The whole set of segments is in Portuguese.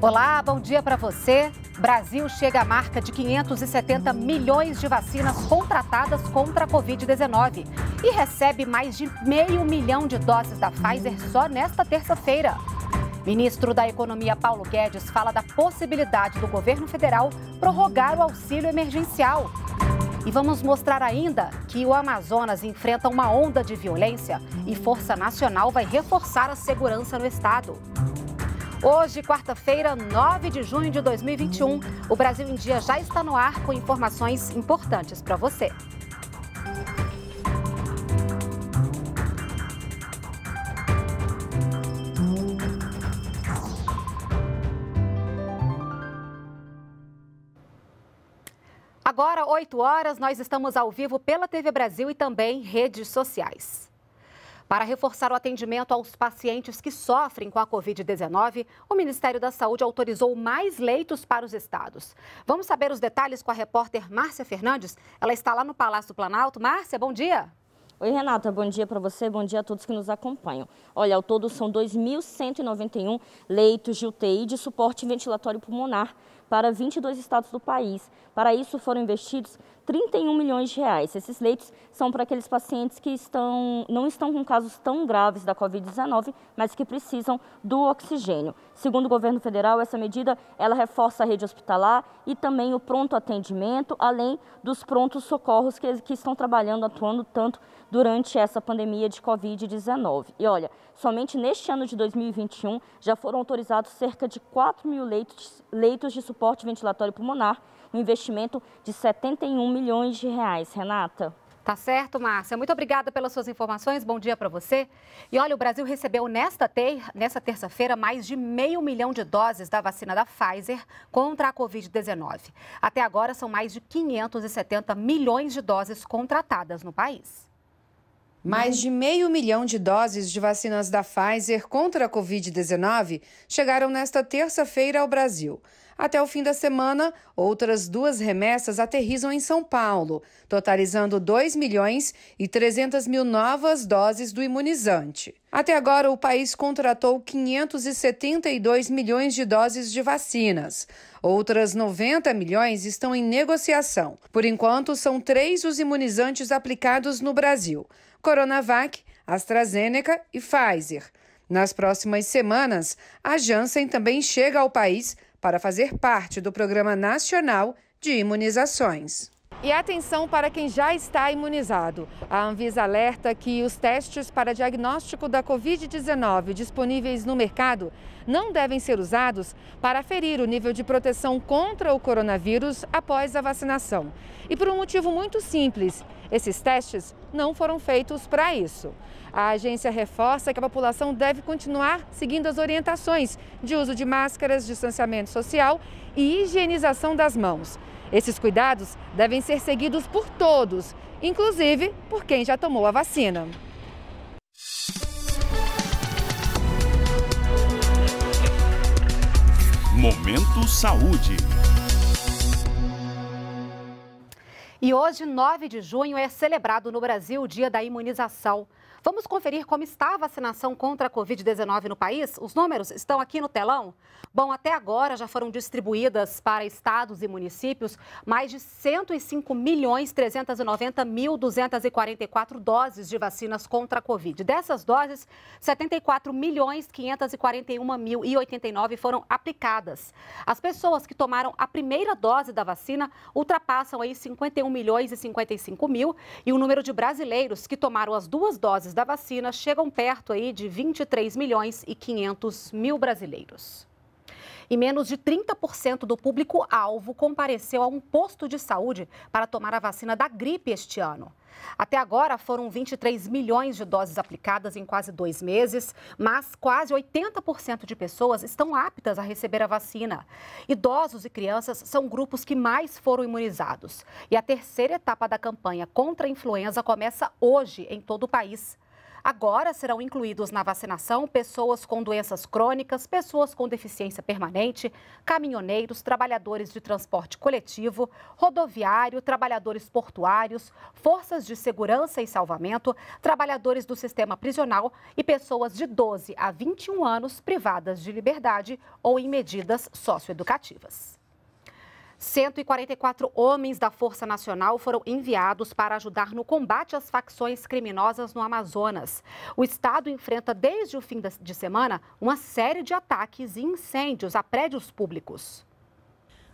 Olá, bom dia para você. Brasil chega à marca de 570 milhões de vacinas contratadas contra a Covid-19 e recebe mais de meio milhão de doses da Pfizer só nesta terça-feira. Ministro da Economia Paulo Guedes fala da possibilidade do governo federal prorrogar o auxílio emergencial. E vamos mostrar ainda que o Amazonas enfrenta uma onda de violência e Força Nacional vai reforçar a segurança no estado. Hoje, quarta-feira, 9 de junho de 2021, o Brasil em Dia já está no ar com informações importantes para você. Agora, 8 horas, nós estamos ao vivo pela TV Brasil e também redes sociais. Para reforçar o atendimento aos pacientes que sofrem com a Covid-19, o Ministério da Saúde autorizou mais leitos para os estados. Vamos saber os detalhes com a repórter Márcia Fernandes. Ela está lá no Palácio Planalto. Márcia, bom dia. Oi, Renata, bom dia para você, bom dia a todos que nos acompanham. Olha, ao todo são 2.191 leitos de UTI de suporte ventilatório pulmonar para 22 estados do país. Para isso foram investidos 31 milhões de reais. Esses leitos são para aqueles pacientes que estão, não estão com casos tão graves da Covid-19, mas que precisam do oxigênio. Segundo o governo federal, essa medida ela reforça a rede hospitalar e também o pronto atendimento, além dos prontos socorros que, que estão trabalhando, atuando tanto durante essa pandemia de Covid-19. E olha, somente neste ano de 2021 já foram autorizados cerca de 4 mil leitos, leitos de suporte ventilatório pulmonar, um investimento de 71 milhões milhões de reais, Renata. Tá certo, Márcia. Muito obrigada pelas suas informações. Bom dia para você. E olha, o Brasil recebeu nesta, ter... nesta terça-feira mais de meio milhão de doses da vacina da Pfizer contra a Covid-19. Até agora, são mais de 570 milhões de doses contratadas no país. Mais de meio milhão de doses de vacinas da Pfizer contra a Covid-19 chegaram nesta terça-feira ao Brasil. Até o fim da semana, outras duas remessas aterrizam em São Paulo, totalizando 2 milhões e 300 mil novas doses do imunizante. Até agora, o país contratou 572 milhões de doses de vacinas. Outras 90 milhões estão em negociação. Por enquanto, são três os imunizantes aplicados no Brasil. Coronavac, AstraZeneca e Pfizer. Nas próximas semanas, a Janssen também chega ao país para fazer parte do Programa Nacional de Imunizações. E atenção para quem já está imunizado. A Anvisa alerta que os testes para diagnóstico da Covid-19 disponíveis no mercado não devem ser usados para ferir o nível de proteção contra o coronavírus após a vacinação. E por um motivo muito simples: esses testes não foram feitos para isso. A agência reforça que a população deve continuar seguindo as orientações de uso de máscaras, distanciamento social e higienização das mãos. Esses cuidados devem ser seguidos por todos, inclusive por quem já tomou a vacina. Momento Saúde. E hoje, 9 de junho, é celebrado no Brasil o Dia da Imunização. Vamos conferir como está a vacinação contra a Covid-19 no país? Os números estão aqui no telão. Bom, até agora já foram distribuídas para estados e municípios mais de 105.390.244 milhões mil doses de vacinas contra a Covid. Dessas doses, 74.541.089 milhões mil e foram aplicadas. As pessoas que tomaram a primeira dose da vacina ultrapassam aí 51 1 milhões e 55 mil e o número de brasileiros que tomaram as duas doses da vacina chegam perto aí de 23 milhões e 500 mil brasileiros e menos de 30% do público-alvo compareceu a um posto de saúde para tomar a vacina da gripe este ano. Até agora foram 23 milhões de doses aplicadas em quase dois meses, mas quase 80% de pessoas estão aptas a receber a vacina. Idosos e crianças são grupos que mais foram imunizados. E a terceira etapa da campanha contra a influenza começa hoje em todo o país. Agora serão incluídos na vacinação pessoas com doenças crônicas, pessoas com deficiência permanente, caminhoneiros, trabalhadores de transporte coletivo, rodoviário, trabalhadores portuários, forças de segurança e salvamento, trabalhadores do sistema prisional e pessoas de 12 a 21 anos privadas de liberdade ou em medidas socioeducativas. 144 homens da Força Nacional foram enviados para ajudar no combate às facções criminosas no Amazonas. O estado enfrenta desde o fim de semana uma série de ataques e incêndios a prédios públicos.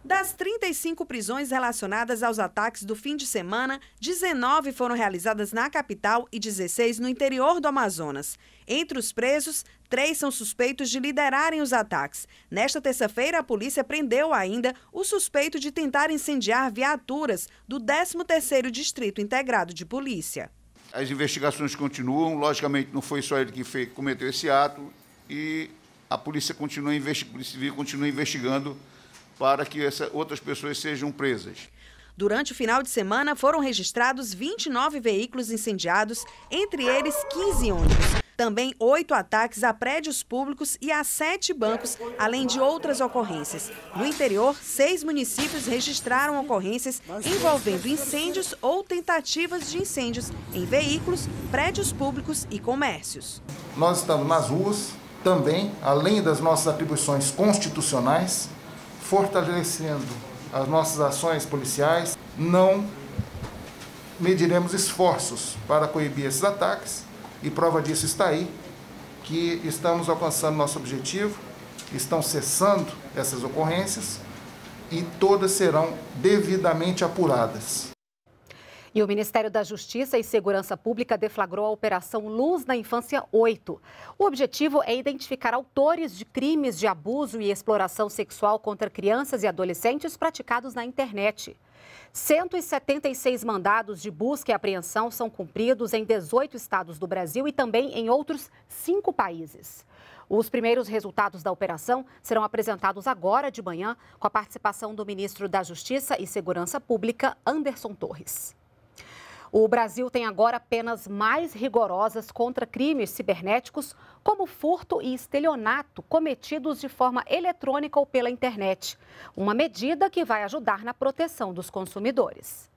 Das 35 prisões relacionadas aos ataques do fim de semana, 19 foram realizadas na capital e 16 no interior do Amazonas. Entre os presos, três são suspeitos de liderarem os ataques. Nesta terça-feira, a polícia prendeu ainda o suspeito de tentar incendiar viaturas do 13º Distrito Integrado de Polícia. As investigações continuam, logicamente não foi só ele que fez, cometeu esse ato e a polícia continua, polícia civil continua investigando para que essa, outras pessoas sejam presas. Durante o final de semana, foram registrados 29 veículos incendiados, entre eles 15 ônibus. Também oito ataques a prédios públicos e a sete bancos, além de outras ocorrências. No interior, seis municípios registraram ocorrências envolvendo incêndios ou tentativas de incêndios em veículos, prédios públicos e comércios. Nós estamos nas ruas também, além das nossas atribuições constitucionais, fortalecendo as nossas ações policiais, não mediremos esforços para coibir esses ataques e prova disso está aí que estamos alcançando nosso objetivo, estão cessando essas ocorrências e todas serão devidamente apuradas. E o Ministério da Justiça e Segurança Pública deflagrou a Operação Luz na Infância 8. O objetivo é identificar autores de crimes de abuso e exploração sexual contra crianças e adolescentes praticados na internet. 176 mandados de busca e apreensão são cumpridos em 18 estados do Brasil e também em outros cinco países. Os primeiros resultados da operação serão apresentados agora de manhã, com a participação do ministro da Justiça e Segurança Pública, Anderson Torres. O Brasil tem agora penas mais rigorosas contra crimes cibernéticos, como furto e estelionato cometidos de forma eletrônica ou pela internet. Uma medida que vai ajudar na proteção dos consumidores.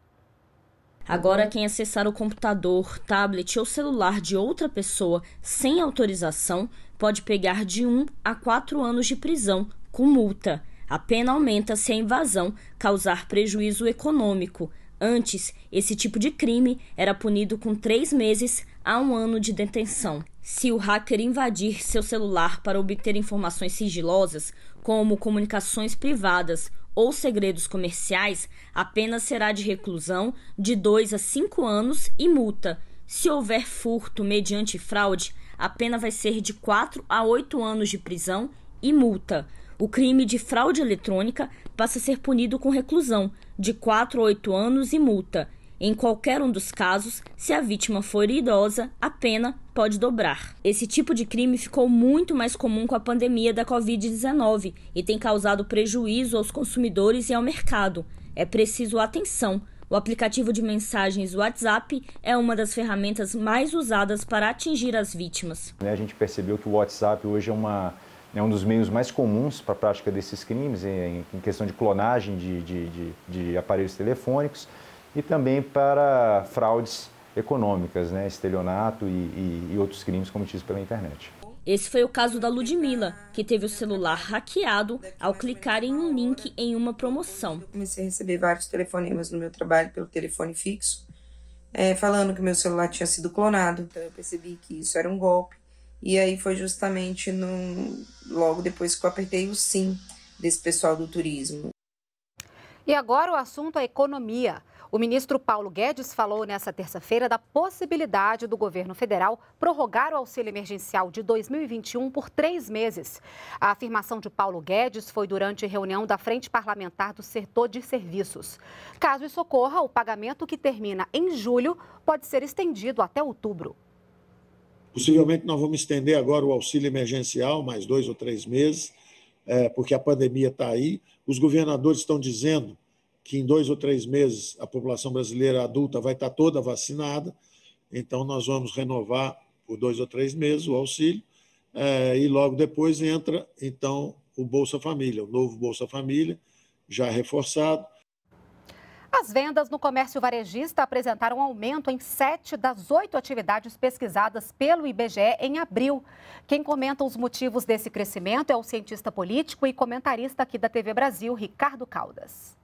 Agora, quem acessar o computador, tablet ou celular de outra pessoa sem autorização pode pegar de 1 um a 4 anos de prisão, com multa. A pena aumenta se a invasão causar prejuízo econômico, Antes, esse tipo de crime era punido com três meses a um ano de detenção. Se o hacker invadir seu celular para obter informações sigilosas, como comunicações privadas ou segredos comerciais, a pena será de reclusão de dois a cinco anos e multa. Se houver furto mediante fraude, a pena vai ser de quatro a oito anos de prisão e multa. O crime de fraude eletrônica passa a ser punido com reclusão, de 4 a 8 anos e multa. Em qualquer um dos casos, se a vítima for idosa, a pena pode dobrar. Esse tipo de crime ficou muito mais comum com a pandemia da Covid-19 e tem causado prejuízo aos consumidores e ao mercado. É preciso atenção. O aplicativo de mensagens WhatsApp é uma das ferramentas mais usadas para atingir as vítimas. A gente percebeu que o WhatsApp hoje é uma é um dos meios mais comuns para a prática desses crimes, em, em questão de clonagem de, de, de, de, aparelhos telefônicos e também para fraudes econômicas, né, estelionato e, e, e outros crimes cometidos pela internet. Esse foi o caso da Ludmilla, que teve o celular hackeado ao clicar em um link em uma promoção. Comecei a receber vários telefonemas no meu trabalho pelo telefone fixo, é, falando que meu celular tinha sido clonado. Então eu percebi que isso era um golpe e aí foi justamente no, logo depois que eu apertei o sim desse pessoal do turismo. E agora o assunto é economia. O ministro Paulo Guedes falou nesta terça-feira da possibilidade do governo federal prorrogar o auxílio emergencial de 2021 por três meses. A afirmação de Paulo Guedes foi durante reunião da Frente Parlamentar do Setor de Serviços. Caso isso ocorra, o pagamento que termina em julho pode ser estendido até outubro. Possivelmente nós vamos estender agora o auxílio emergencial, mais dois ou três meses, é, porque a pandemia está aí. Os governadores estão dizendo que em dois ou três meses a população brasileira adulta vai estar tá toda vacinada, então nós vamos renovar por dois ou três meses o auxílio, é, e logo depois entra então o Bolsa Família, o novo Bolsa Família, já reforçado, as vendas no comércio varejista apresentaram aumento em sete das oito atividades pesquisadas pelo IBGE em abril. Quem comenta os motivos desse crescimento é o cientista político e comentarista aqui da TV Brasil, Ricardo Caldas.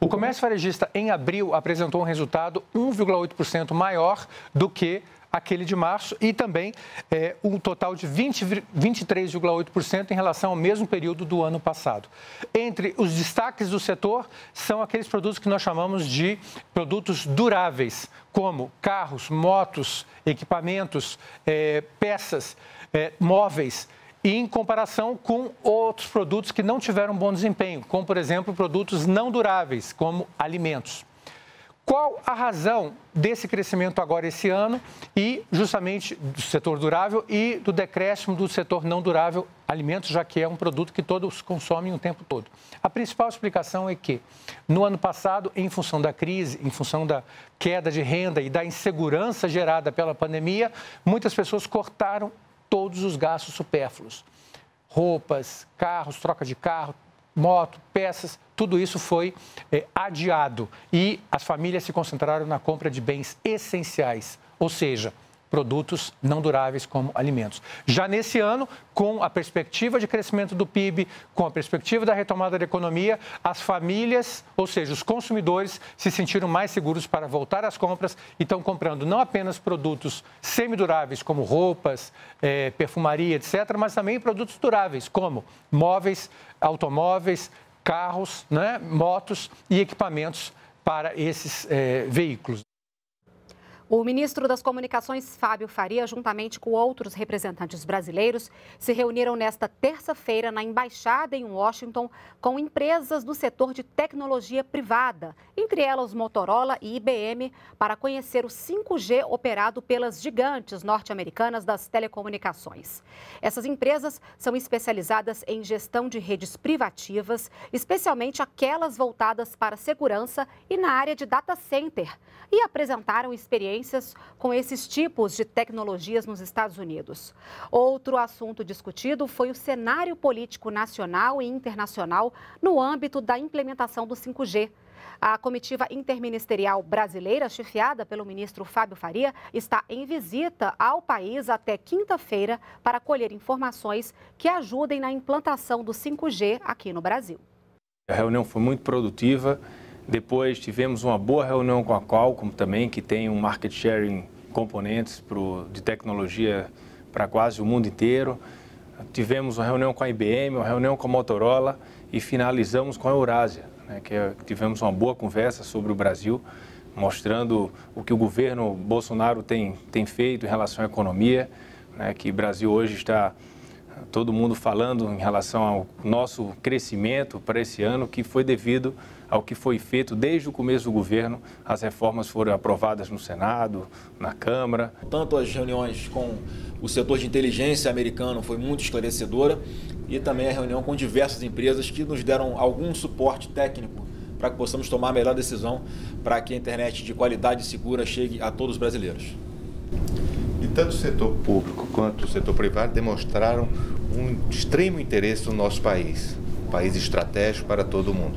O comércio varejista em abril apresentou um resultado 1,8% maior do que aquele de março e também é, um total de 23,8% em relação ao mesmo período do ano passado. Entre os destaques do setor são aqueles produtos que nós chamamos de produtos duráveis, como carros, motos, equipamentos, é, peças, é, móveis e em comparação com outros produtos que não tiveram bom desempenho, como, por exemplo, produtos não duráveis, como alimentos. Qual a razão desse crescimento agora esse ano e justamente do setor durável e do decréscimo do setor não durável alimentos, já que é um produto que todos consomem o tempo todo? A principal explicação é que no ano passado, em função da crise, em função da queda de renda e da insegurança gerada pela pandemia, muitas pessoas cortaram todos os gastos supérfluos. Roupas, carros, troca de carro, moto, peças, tudo isso foi é, adiado e as famílias se concentraram na compra de bens essenciais, ou seja, produtos não duráveis como alimentos. Já nesse ano, com a perspectiva de crescimento do PIB, com a perspectiva da retomada da economia, as famílias, ou seja, os consumidores, se sentiram mais seguros para voltar às compras e estão comprando não apenas produtos semiduráveis, como roupas, eh, perfumaria, etc., mas também produtos duráveis, como móveis, automóveis, carros, né, motos e equipamentos para esses eh, veículos. O ministro das Comunicações, Fábio Faria, juntamente com outros representantes brasileiros, se reuniram nesta terça-feira na embaixada em Washington com empresas do setor de tecnologia privada, entre elas Motorola e IBM, para conhecer o 5G operado pelas gigantes norte-americanas das telecomunicações. Essas empresas são especializadas em gestão de redes privativas, especialmente aquelas voltadas para segurança e na área de data center, e apresentaram experiências com esses tipos de tecnologias nos Estados Unidos. Outro assunto discutido foi o cenário político nacional e internacional no âmbito da implementação do 5G. A comitiva interministerial brasileira, chefiada pelo ministro Fábio Faria, está em visita ao país até quinta-feira para colher informações que ajudem na implantação do 5G aqui no Brasil. A reunião foi muito produtiva depois tivemos uma boa reunião com a Qualcomm também, que tem um market sharing componentes pro, de tecnologia para quase o mundo inteiro. Tivemos uma reunião com a IBM, uma reunião com a Motorola e finalizamos com a Eurásia, né, que é, tivemos uma boa conversa sobre o Brasil, mostrando o que o governo Bolsonaro tem, tem feito em relação à economia, né, que o Brasil hoje está todo mundo falando em relação ao nosso crescimento para esse ano, que foi devido ao que foi feito desde o começo do governo. As reformas foram aprovadas no Senado, na Câmara. Tanto as reuniões com o setor de inteligência americano foi muito esclarecedora e também a reunião com diversas empresas que nos deram algum suporte técnico para que possamos tomar a melhor decisão para que a internet de qualidade e segura chegue a todos os brasileiros tanto o setor público quanto o setor privado demonstraram um extremo interesse no nosso país, um país estratégico para todo mundo.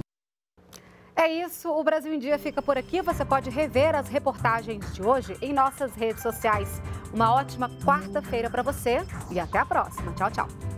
É isso, o Brasil em Dia fica por aqui. Você pode rever as reportagens de hoje em nossas redes sociais. Uma ótima quarta-feira para você e até a próxima. Tchau, tchau.